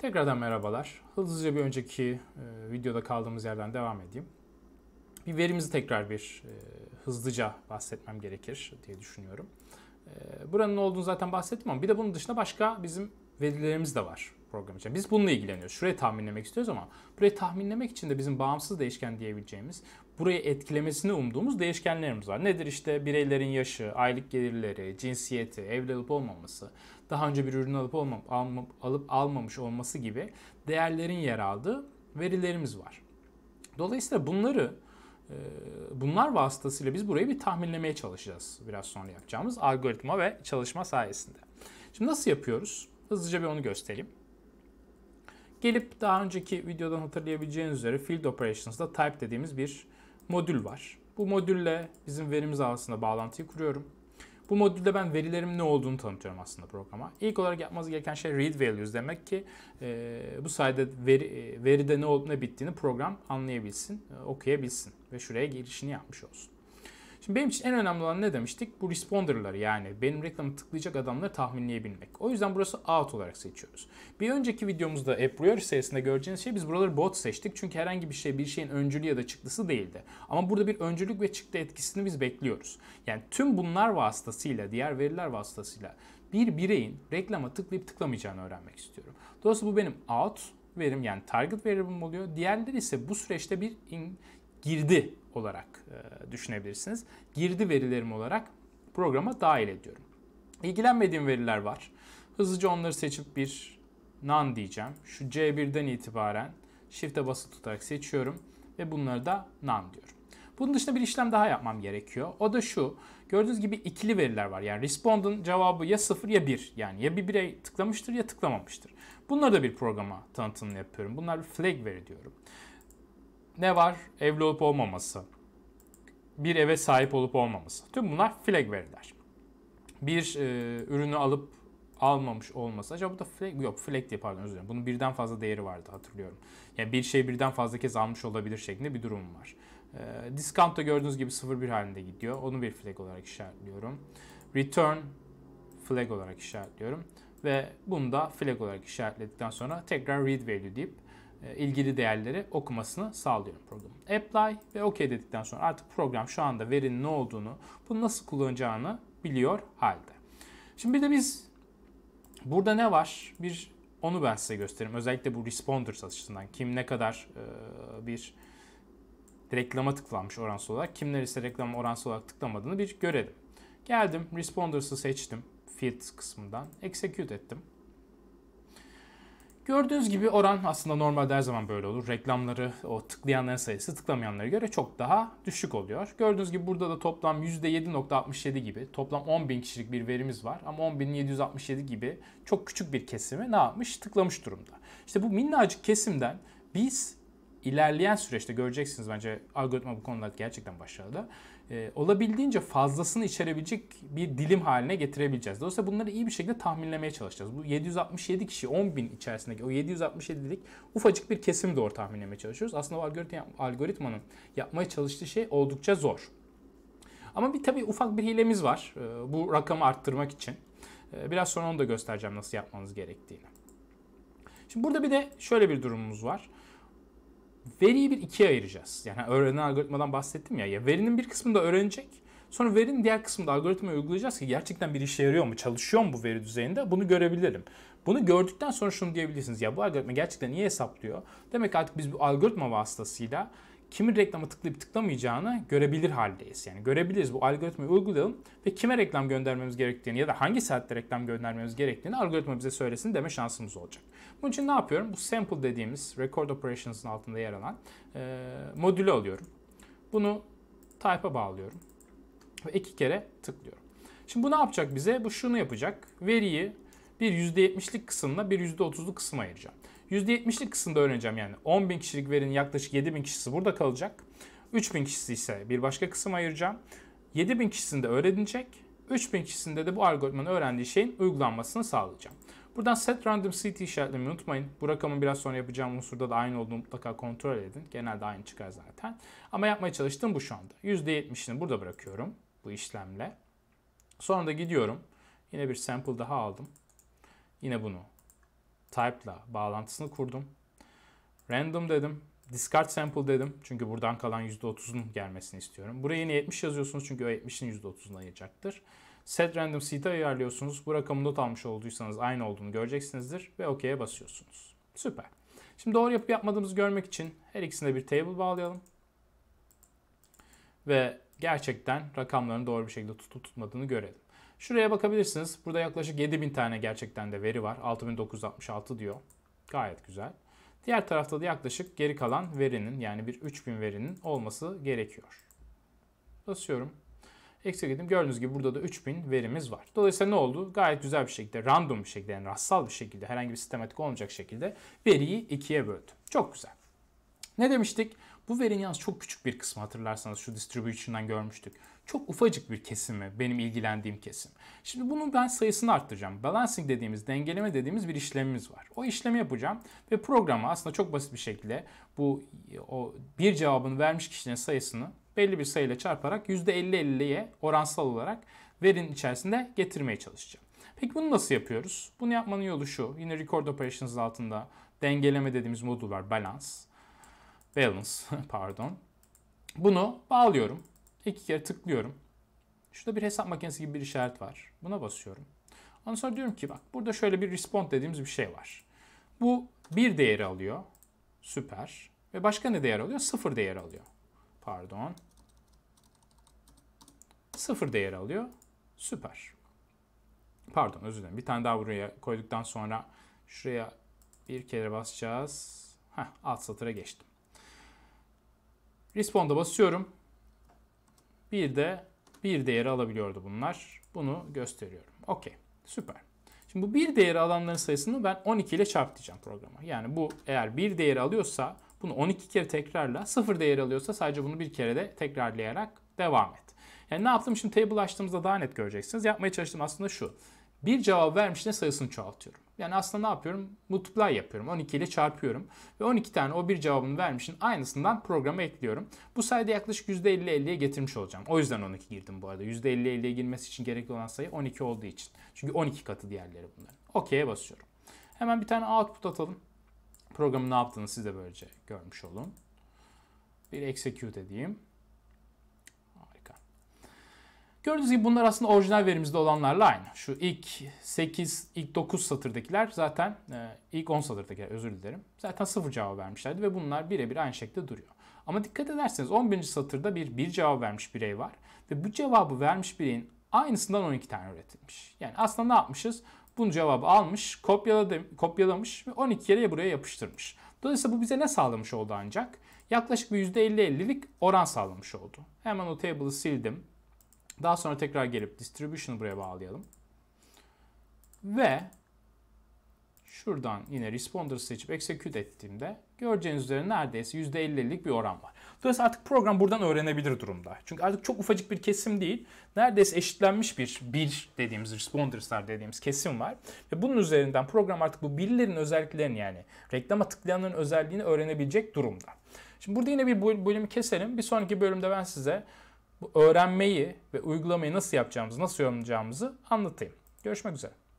Tekrardan merhabalar. Hızlıca bir önceki e, videoda kaldığımız yerden devam edeyim. Bir verimizi tekrar bir e, hızlıca bahsetmem gerekir diye düşünüyorum. E, buranın olduğunu zaten bahsettim ama bir de bunun dışında başka bizim verilerimiz de var program için. Biz bununla ilgileniyoruz. Şurayı tahminlemek istiyoruz ama burayı tahminlemek için de bizim bağımsız değişken diyebileceğimiz burayı etkilemesini umduğumuz değişkenlerimiz var. Nedir işte bireylerin yaşı, aylık gelirleri, cinsiyeti, evli olup olmaması, daha önce bir ürün alıp olmam, alma, alıp almamış olması gibi değerlerin yer aldığı verilerimiz var. Dolayısıyla bunları e, bunlar vasıtasıyla biz burayı bir tahminlemeye çalışacağız biraz sonra yapacağımız algoritma ve çalışma sayesinde. Şimdi nasıl yapıyoruz? Hızlıca bir onu göstereyim. Gelip daha önceki videodan hatırlayabileceğiniz üzere Field Operations'da type dediğimiz bir modül var. Bu modülle bizim verimiz arasında bağlantıyı kuruyorum. Bu modülde ben verilerim ne olduğunu tanıtıyorum aslında programa. İlk olarak yapmanız gereken şey read values demek ki e, bu sayede veri, e, veride ne olup ne bittiğini program anlayabilsin, e, okuyabilsin ve şuraya girişini yapmış olsun. Şimdi benim için en önemli olan ne demiştik? Bu responder'ları yani benim reklamı tıklayacak adamları tahminleyebilmek. O yüzden burası out olarak seçiyoruz. Bir önceki videomuzda a priori sayısında göreceğiniz şey biz buraları bot seçtik. Çünkü herhangi bir şey bir şeyin öncülü ya da çıktısı değildi. Ama burada bir öncülük ve çıktı etkisini biz bekliyoruz. Yani tüm bunlar vasıtasıyla, diğer veriler vasıtasıyla bir bireyin reklama tıklayıp tıklamayacağını öğrenmek istiyorum. Dolayısıyla bu benim out verim yani target verim oluyor. Diğerleri ise bu süreçte bir in girdi olarak e, düşünebilirsiniz. Girdi verilerim olarak programa dahil ediyorum. İlgilenmediğim veriler var. Hızlıca onları seçip bir nan diyeceğim. Şu C1'den itibaren shift'e basılı tutarak seçiyorum ve bunları da nan diyorum. Bunun dışında bir işlem daha yapmam gerekiyor. O da şu. Gördüğünüz gibi ikili veriler var. Yani respond'un cevabı ya 0 ya 1. Yani ya bir birey tıklamıştır ya tıklamamıştır. Bunları da bir programa tanıtımını yapıyorum. Bunlar flag veri diyorum. Ne var? Evli olup olmaması. Bir eve sahip olup olmaması. Tüm bunlar flag veriler. Bir e, ürünü alıp almamış olması. Acaba bu da flag, yok flag diye pardon özür dilerim. Bunun birden fazla değeri vardı hatırlıyorum. Yani bir şey birden fazla kez almış olabilir şeklinde bir durum var. E, discount da gördüğünüz gibi 0.1 halinde gidiyor. Onu bir flag olarak işaretliyorum. Return flag olarak işaretliyorum. Ve bunu da flag olarak işaretledikten sonra tekrar read value deyip e, ilgili değerleri okumasını sağlıyorum programın. Apply ve OK dedikten sonra artık program şu anda verinin ne olduğunu, bunu nasıl kullanacağını biliyor halde. Şimdi bir de biz burada ne var? Bir onu ben size göstereyim. Özellikle bu responders açısından kim ne kadar e, bir reklama tıklanmış oransal olarak, kimler ise reklam oransal olarak tıklamadığını bir görelim. Geldim, responders'ı seçtim field kısmından, execute ettim. Gördüğünüz gibi oran aslında normalde her zaman böyle olur. Reklamları, o tıklayanların sayısı tıklamayanlara göre çok daha düşük oluyor. Gördüğünüz gibi burada da toplam %7.67 gibi toplam 10.000 kişilik bir verimiz var. Ama 10.767 gibi çok küçük bir kesimi ne yapmış? Tıklamış durumda. İşte bu minnacık kesimden biz ilerleyen süreçte göreceksiniz bence algoritma bu konuda gerçekten başarılı. E, olabildiğince fazlasını içerebilecek bir dilim haline getirebileceğiz. Dolayısıyla bunları iyi bir şekilde tahminlemeye çalışacağız. Bu 767 kişi 10 bin içerisindeki o 767'lik ufacık bir kesim doğru tahminlemeye çalışıyoruz. Aslında o algoritma, algoritmanın yapmaya çalıştığı şey oldukça zor. Ama bir tabii ufak bir hilemiz var e, bu rakamı arttırmak için. E, biraz sonra onu da göstereceğim nasıl yapmanız gerektiğini. Şimdi burada bir de şöyle bir durumumuz var veriyi bir ikiye ayıracağız. Yani öğrenen algoritmadan bahsettim ya. ya verinin bir kısmını da öğrenecek. Sonra verinin diğer kısmını da algoritma uygulayacağız ki gerçekten bir işe yarıyor mu, çalışıyor mu bu veri düzeyinde bunu görebilirim. Bunu gördükten sonra şunu diyebilirsiniz ya bu algoritma gerçekten iyi hesaplıyor. Demek artık biz bu algoritma vasıtasıyla kimin reklama tıklayıp tıklamayacağını görebilir haldeyiz. Yani görebiliriz bu algoritmayı uygulayalım ve kime reklam göndermemiz gerektiğini ya da hangi saatte reklam göndermemiz gerektiğini algoritma bize söylesin deme şansımız olacak. Bunun için ne yapıyorum? Bu sample dediğimiz record operations'ın altında yer alan e, modülü alıyorum. Bunu type'a bağlıyorum ve iki kere tıklıyorum. Şimdi bu ne yapacak bize? Bu şunu yapacak. Veriyi bir %70'lik kısımla bir %30'luk kısım ayıracağım. %70'lik kısımda öğreneceğim yani. 10.000 kişilik verinin yaklaşık 7.000 kişisi burada kalacak. 3.000 kişisi ise bir başka kısım ayıracağım. 7.000 kişisinde öğrenecek. 3.000 kişisinde de bu algoritmanın öğrendiği şeyin uygulanmasını sağlayacağım. Buradan set random city işaretlemeyi unutmayın. Bu rakamın biraz sonra yapacağım unsurda da aynı olduğunu mutlaka kontrol edin. Genelde aynı çıkar zaten. Ama yapmaya çalıştığım bu şu anda. %70'ini burada bırakıyorum bu işlemle. Sonra da gidiyorum. Yine bir sample daha aldım. Yine bunu type'la bağlantısını kurdum. Random dedim. Discard sample dedim. Çünkü buradan kalan %30'un gelmesini istiyorum. Buraya yine 70 yazıyorsunuz çünkü o 70'in %30'unu ayıracaktır. Set random seed'i ayarlıyorsunuz. Bu rakamı not almış olduysanız aynı olduğunu göreceksinizdir ve OK'ye basıyorsunuz. Süper. Şimdi doğru yapıp yapmadığımızı görmek için her ikisine bir table bağlayalım. Ve gerçekten rakamların doğru bir şekilde tutup tutmadığını görelim. Şuraya bakabilirsiniz. Burada yaklaşık 7000 tane gerçekten de veri var. 6966 diyor. Gayet güzel. Diğer tarafta da yaklaşık geri kalan verinin yani bir 3000 verinin olması gerekiyor. Basıyorum. Eksik gittim. Gördüğünüz gibi burada da 3000 verimiz var. Dolayısıyla ne oldu? Gayet güzel bir şekilde, random bir şekilde, yani rastsal bir şekilde, herhangi bir sistematik olmayacak şekilde veriyi ikiye böldü. Çok güzel. Ne demiştik? Bu verinin yalnız çok küçük bir kısmı hatırlarsanız şu distribution'dan görmüştük. Çok ufacık bir kesimi benim ilgilendiğim kesim. Şimdi bunun ben sayısını arttıracağım. Balancing dediğimiz, dengeleme dediğimiz bir işlemimiz var. O işlemi yapacağım ve programı aslında çok basit bir şekilde bu o bir cevabını vermiş kişinin sayısını belli bir sayıyla çarparak %50-50'ye oransal olarak verinin içerisinde getirmeye çalışacağım. Peki bunu nasıl yapıyoruz? Bunu yapmanın yolu şu. Yine Record operations altında dengeleme dediğimiz modul var. Balance valence pardon. Bunu bağlıyorum. İki kere tıklıyorum. Şurada bir hesap makinesi gibi bir işaret var. Buna basıyorum. Ondan sonra diyorum ki bak burada şöyle bir respond dediğimiz bir şey var. Bu bir değeri alıyor. Süper. Ve başka ne değer alıyor? Sıfır değer alıyor. Pardon. Sıfır değer alıyor. Süper. Pardon özür dilerim. Bir tane daha buraya koyduktan sonra şuraya bir kere basacağız. Heh, alt satıra geçtim. Respawn'da basıyorum. Bir de bir değeri alabiliyordu bunlar. Bunu gösteriyorum. Okey. Süper. Şimdi bu bir değeri alanların sayısını ben 12 ile çarpacağım programa. Yani bu eğer bir değeri alıyorsa bunu 12 kere tekrarla, sıfır değeri alıyorsa sadece bunu bir kere de tekrarlayarak devam et. Yani ne yaptım şimdi table açtığımızda daha net göreceksiniz. Yapmaya çalıştığım aslında şu. Bir cevap vermişine sayısını çoğaltıyorum. Yani aslında ne yapıyorum? Multiply yapıyorum. 12 ile çarpıyorum. Ve 12 tane o bir cevabını vermişin aynısından programa ekliyorum. Bu sayede yaklaşık %50-50'ye getirmiş olacağım. O yüzden 12 girdim bu arada. %50-50'ye girmesi için gerekli olan sayı 12 olduğu için. Çünkü 12 katı diğerleri bunların. OK'ye basıyorum. Hemen bir tane output atalım. Programın ne yaptığını siz de böylece görmüş olun. Bir execute edeyim. Gördüğünüz gibi bunlar aslında orijinal verimizde olanlarla aynı. Şu ilk 8, ilk 9 satırdakiler zaten e, ilk 10 satırdakiler özür dilerim. Zaten sıfır cevap vermişlerdi ve bunlar birebir aynı şekilde duruyor. Ama dikkat ederseniz 11. satırda bir bir cevap vermiş birey var. Ve bu cevabı vermiş bireyin aynısından 12 tane üretilmiş. Yani aslında ne yapmışız? Bunun cevabı almış, kopyaladı, kopyalamış ve 12 kere buraya yapıştırmış. Dolayısıyla bu bize ne sağlamış oldu ancak? Yaklaşık bir %50-50'lik oran sağlamış oldu. Hemen o table'ı sildim. Daha sonra tekrar gelip distribution'ı buraya bağlayalım. Ve şuradan yine responder seçip execute ettiğimde göreceğiniz üzere neredeyse %50'lik bir oran var. Dolayısıyla artık program buradan öğrenebilir durumda. Çünkü artık çok ufacık bir kesim değil. Neredeyse eşitlenmiş bir bir dediğimiz responders'lar dediğimiz kesim var. Ve bunun üzerinden program artık bu birlerin özelliklerini yani reklama tıklayanların özelliğini öğrenebilecek durumda. Şimdi burada yine bir bölümü keselim. Bir sonraki bölümde ben size bu öğrenmeyi ve uygulamayı nasıl yapacağımızı, nasıl yorumlayacağımızı anlatayım. Görüşmek üzere.